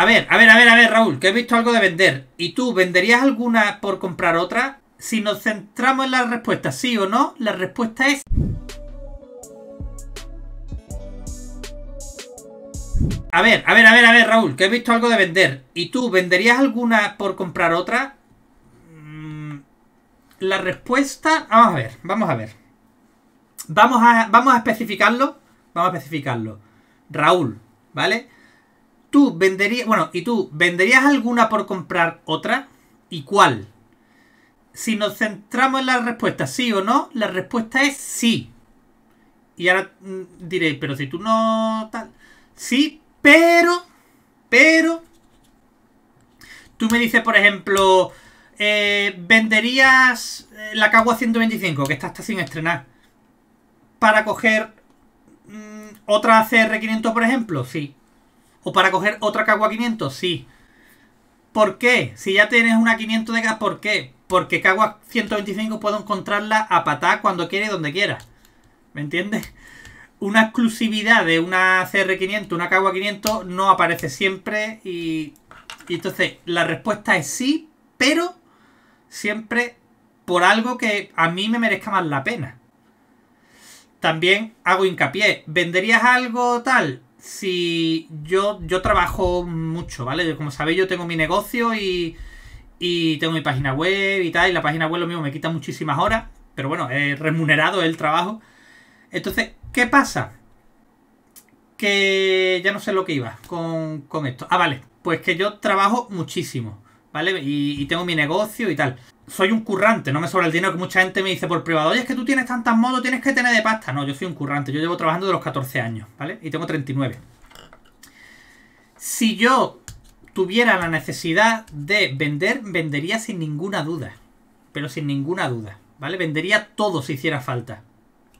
a ver, a ver, a ver, a ver, Raúl, que he visto algo de vender. ¿Y tú venderías alguna por comprar otra? Si nos centramos en la respuesta sí o no, la respuesta es... A ver, a ver, a ver, a ver, Raúl, que he visto algo de vender. ¿Y tú venderías alguna por comprar otra? Mm, la respuesta... Vamos a ver, vamos a ver. Vamos a, vamos a especificarlo. Vamos a especificarlo. Raúl, ¿vale? tú venderías, bueno, y tú venderías alguna por comprar otra y cuál. Si nos centramos en la respuesta sí o no, la respuesta es sí. Y ahora mm, diréis, pero si tú no tal, sí, pero, pero, tú me dices, por ejemplo, eh, venderías eh, la Cagua 125, que está hasta sin estrenar, para coger mm, otra CR500, por ejemplo, sí. ¿O para coger otra Cagua 500? Sí. ¿Por qué? Si ya tienes una 500 de gas, ¿por qué? Porque Cagua 125 puedo encontrarla a patá cuando quiera y donde quiera. ¿Me entiendes? Una exclusividad de una CR500, una Cagua 500, no aparece siempre y, y entonces la respuesta es sí, pero siempre por algo que a mí me merezca más la pena. También hago hincapié, ¿venderías algo tal? si yo, yo trabajo mucho, ¿vale? Como sabéis, yo tengo mi negocio y, y tengo mi página web y tal, y la página web lo mismo me quita muchísimas horas, pero bueno, he remunerado el trabajo. Entonces, ¿qué pasa? Que ya no sé lo que iba con, esto. Ah, vale, pues que yo trabajo muchísimo, ¿vale? Y, y tengo mi negocio y tal soy un currante, no me sobra el dinero que mucha gente me dice por privado, oye, es que tú tienes tantas modos, tienes que tener de pasta. No, yo soy un currante, yo llevo trabajando de los 14 años, ¿vale? Y tengo 39. Si yo tuviera la necesidad de vender, vendería sin ninguna duda. Pero sin ninguna duda, ¿vale? Vendería todo si hiciera falta.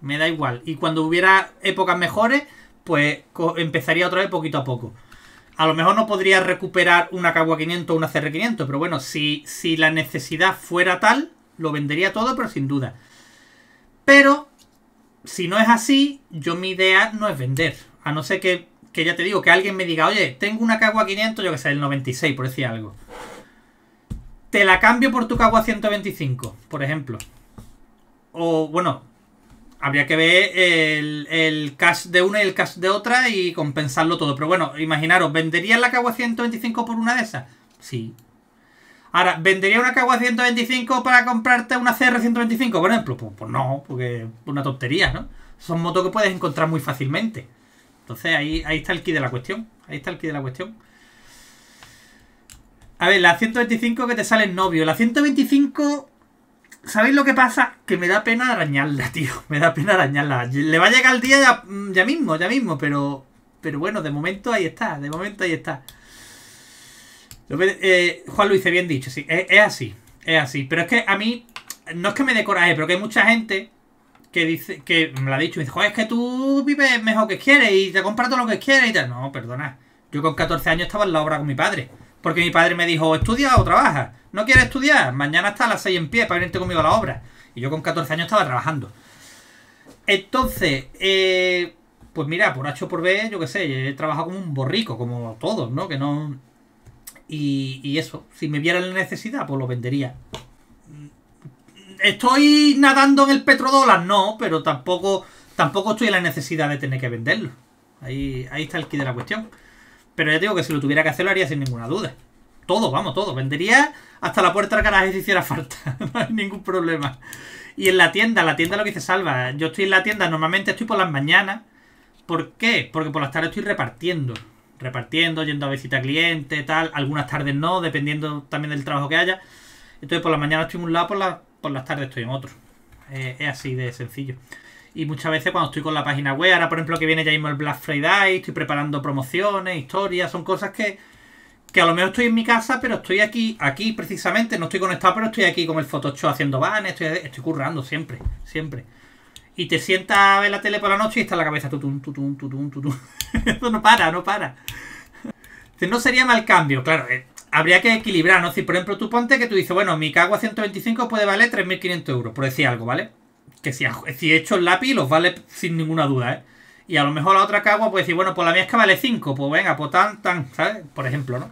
Me da igual. Y cuando hubiera épocas mejores, pues empezaría otra vez poquito a poco. A lo mejor no podría recuperar una Kawa 500 o una CR500, pero bueno, si, si la necesidad fuera tal, lo vendería todo, pero sin duda. Pero, si no es así, yo mi idea no es vender. A no ser que, que ya te digo, que alguien me diga, oye, tengo una Kawa 500, yo que sé, el 96, por decir algo. Te la cambio por tu Kawa 125, por ejemplo. O, bueno, habría que ver el, cash de una y el cash de otra y compensarlo todo. Pero bueno, imaginaros, ¿vendería la KWA 125 por una de esas? Sí. Ahora, ¿vendería una KWA 125 para comprarte una CR 125, por ejemplo? Pues, pues, no, porque es una tontería, ¿no? Son motos que puedes encontrar muy fácilmente. Entonces ahí, ahí está el key de la cuestión. Ahí está el key de la cuestión. A ver, la 125 que te sale el novio. La 125 ¿Sabéis lo que pasa? Que me da pena arañarla, tío. Me da pena arañarla. Le va a llegar el día mm, ya, mismo, ya mismo, pero. Pero bueno, de momento ahí está, de momento ahí está. Eh, Juan Luis, bien dicho, sí. Es, así, es así. Pero es que a mí, no es que me dé coraje, pero que hay mucha gente que dice, que me lo ha dicho, me dice, joder, es que tú vives mejor que quieres y te compras todo lo que quieres y tal. No, perdona. Yo con 14 años estaba en la obra con mi padre. Porque mi padre me dijo, estudia o trabaja. No quieres estudiar. Mañana está a las 6 en pie para venirte conmigo a la obra. Y yo con 14 años estaba trabajando. Entonces, eh, pues mira, por H o por B, yo qué sé, he trabajado como un borrico, como todos, ¿no? Que no. Y, eso, si me viera la necesidad, pues lo vendería. ¿Estoy nadando en el petrodólar? No, pero tampoco, tampoco estoy en la necesidad de tener que venderlo. Ahí, ahí está el quid de la cuestión. Pero ya digo que si lo tuviera que hacer lo haría sin ninguna duda. Todo, vamos, todo. Vendería hasta la puerta del garaje si hiciera falta. no hay ningún problema. Y en la tienda, la tienda lo que se salva. Yo estoy en la tienda, normalmente estoy por las mañanas. ¿Por qué? Porque por las tardes estoy repartiendo. Repartiendo, yendo a visitar clientes, tal. Algunas tardes no, dependiendo también del trabajo que haya. Entonces por las mañanas estoy en un lado, por, la, por las tardes estoy en otro. Eh, es así de sencillo. Y muchas veces cuando estoy con la página web, ahora por ejemplo que viene ya mismo el Black Friday, estoy preparando promociones, historias, son cosas que, que a lo mejor estoy en mi casa, pero estoy aquí, aquí precisamente, no estoy conectado, pero estoy aquí con el Photoshop haciendo banners, estoy, currando siempre, siempre. Y te sientas a ver la tele por la noche y está la cabeza tutum, tutum, tutum, tutum. Eso no para, no para. No sería mal cambio, claro. Eh, habría que equilibrar, ¿no? Si por ejemplo tú ponte que tú dices, bueno, mi cago a 125 puede valer 3.500 euros, por decir algo, ¿vale? que si, he hecho el lápiz los vale sin ninguna duda, ¿eh? Y a lo mejor la otra cagua puede decir, bueno, pues la mía es que vale 5, pues venga, pues tan, tan, ¿sabes? Por ejemplo, ¿no?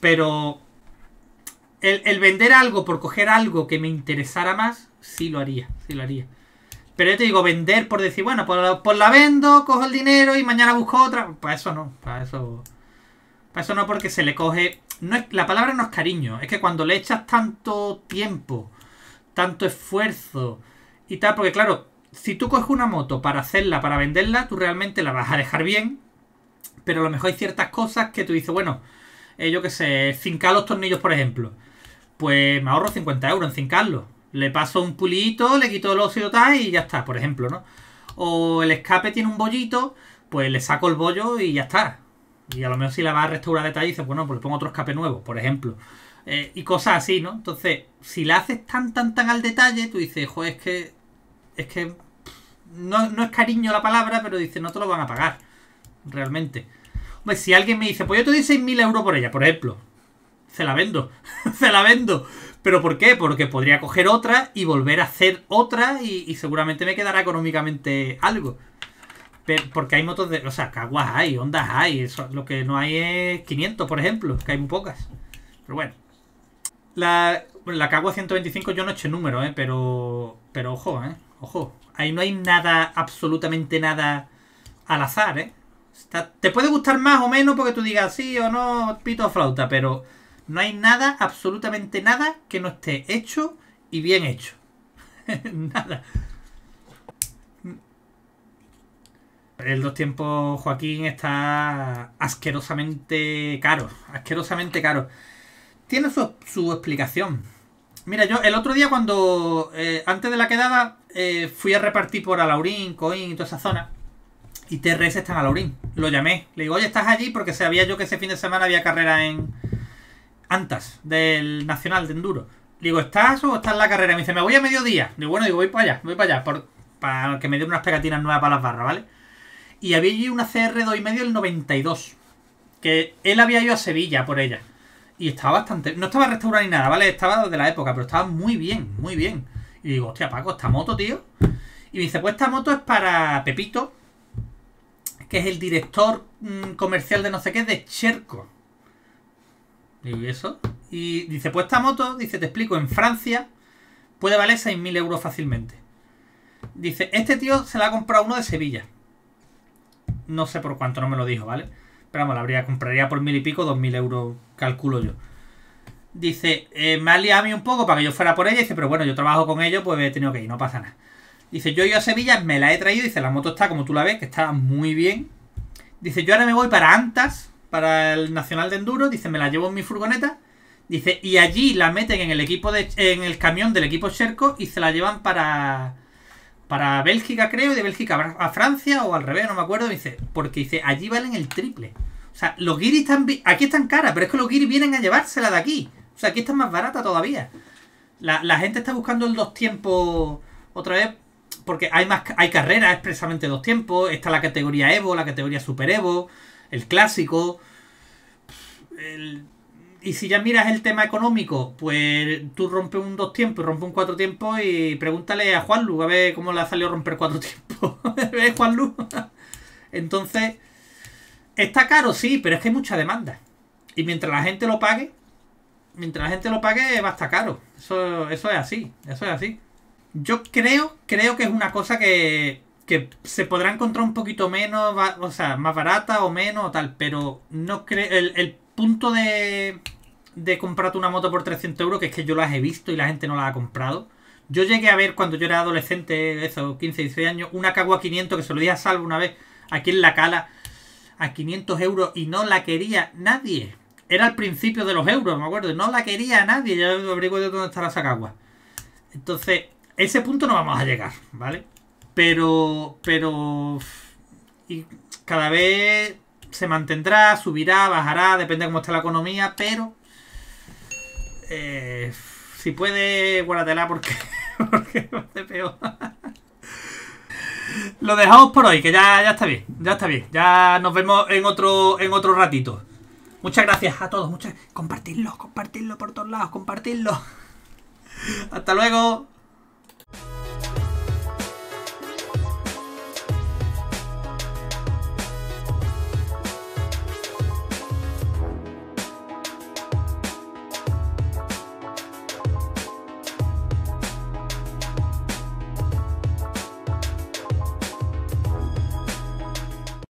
Pero el, vender algo por coger algo que me interesara más, sí lo haría, sí lo haría. Pero yo te digo, vender por decir, bueno, pues, la pues vendo, cojo el dinero y mañana busco otra. Para eso no, para eso... Para eso no, porque se le coge... No es, la palabra no es cariño, es que cuando le echas tanto tiempo, tanto esfuerzo, y tal, porque claro, si tú coges una moto para hacerla, para venderla, tú realmente la vas a dejar bien, pero a lo mejor hay ciertas cosas que tú dices, bueno, eh, yo qué sé, cincar los tornillos, por ejemplo, pues me ahorro 50 euros en fincarlos. Le paso un pulito, le quito el óxido tal y ya está, por ejemplo, ¿no? O el escape tiene un bollito, pues le saco el bollo y ya está. Y a lo mejor si la vas a restaurar detalles, dices, bueno, pues le pongo otro escape nuevo, por ejemplo. Eh, y cosas así, ¿no? Entonces, si la haces tan, tan, tan al detalle, tú dices, joder, es que es que no, es cariño la palabra, pero dice, no te lo van a pagar. Realmente. Hombre, si alguien me dice, pues yo te doy 6.000 euros por ella, por ejemplo. Se la vendo. se la vendo. ¿Pero por qué? Porque podría coger otra y volver a hacer otra y, seguramente me quedará económicamente algo. porque hay motos de... O sea, caguas hay, ondas hay. Eso, lo que no hay es 500, por ejemplo, que hay muy pocas. Pero bueno. La, la a 125 yo no eché número, eh, Pero, pero ojo, eh, Ojo. Ahí no hay nada, absolutamente nada al azar, ¿eh? te puede gustar más o menos porque tú digas sí o no, pito a flauta, pero no hay nada, absolutamente nada que no esté hecho y bien hecho. nada. El dos tiempos Joaquín está asquerosamente caro, asquerosamente caro tiene su, explicación. Mira, yo el otro día cuando, eh, antes de la quedada, eh, fui a repartir por Alaurín, Coin y toda esa zona. Y TRS está en Alaurín. Lo llamé. Le digo, oye, estás allí porque sabía yo que ese fin de semana había carrera en Antas, del Nacional de Enduro. Le digo, ¿estás o estás en la carrera? Me dice, me voy a mediodía. Digo, bueno, digo, voy para allá, voy para allá, por, para que me den unas pegatinas nuevas para las barras, ¿vale? Y había allí una CR y medio el 92. Que él había ido a Sevilla por ella. Y estaba bastante... No estaba restaurada ni nada, ¿vale? Estaba de la época, pero estaba muy bien, muy bien. Y digo, hostia, Paco, esta moto, tío. Y me dice, pues esta moto es para Pepito, que es el director mm, comercial de no sé qué, de Cherco. ¿y eso? Y dice, pues esta moto, dice, te explico, en Francia puede valer 6.000 euros fácilmente. Dice, este tío se la ha comprado uno de Sevilla. No sé por cuánto, no me lo dijo, ¿vale? Pero vamos, la habría, compraría por mil y pico, dos mil euros, calculo yo. Dice, eh, me ha liado a mí un poco para que yo fuera por ella. Dice, pero bueno, yo trabajo con ellos, pues he tenido que ir, no pasa nada. Dice, yo he a Sevilla, me la he traído. Dice, la moto está como tú la ves, que está muy bien. Dice, yo ahora me voy para Antas, para el Nacional de Enduro. Dice, me la llevo en mi furgoneta. Dice, y allí la meten en el equipo de, en el camión del equipo Sherco y se la llevan para para Bélgica, creo, y de Bélgica a Francia o al revés, no me acuerdo. Dice, porque dice, allí valen el triple. O sea, los guiris están. Aquí están caras, pero es que los guiris vienen a llevársela de aquí. O sea, aquí está más barata todavía. La, gente está buscando el dos tiempos otra vez. Porque hay más hay carreras expresamente dos tiempos. Está la categoría Evo, la categoría Super Evo, el clásico. El, y si ya miras el tema económico, pues tú rompes un dos tiempos, rompe un cuatro tiempos y pregúntale a Juanlu a ver cómo le ha salido romper cuatro tiempos. ¿Ves, Juanlu? Entonces, está caro, sí, pero es que hay mucha demanda. Y mientras la gente lo pague, mientras la gente lo pague, va a estar caro. Eso, es así, eso es así. Yo creo, creo que es una cosa que, que se podrá encontrar un poquito menos, o sea, más barata o menos o tal, pero no creo... el punto de, de comprarte una moto por 300 euros, que es que yo las he visto y la gente no la ha comprado. Yo llegué a ver cuando yo era adolescente, esos 15, 16 años, una Cagua 500 que se lo di a Salvo una vez aquí en la cala a 500 euros y no la quería nadie. Era al principio de los euros, me acuerdo. No la quería nadie. Ya abrigo de dónde estará esa Kawa. Entonces, ese punto no vamos a llegar, ¿vale? Pero, pero... Y cada vez se mantendrá, subirá, bajará, depende de cómo esté la economía, pero eh, si puede, guárdatela porque, porque va a peor. Lo dejamos por hoy, que ya, ya está bien, ya está bien. Ya nos vemos en otro, en otro ratito. Muchas gracias a todos, muchas. Compartidlo, compartidlo por todos lados, compartidlo. Hasta luego.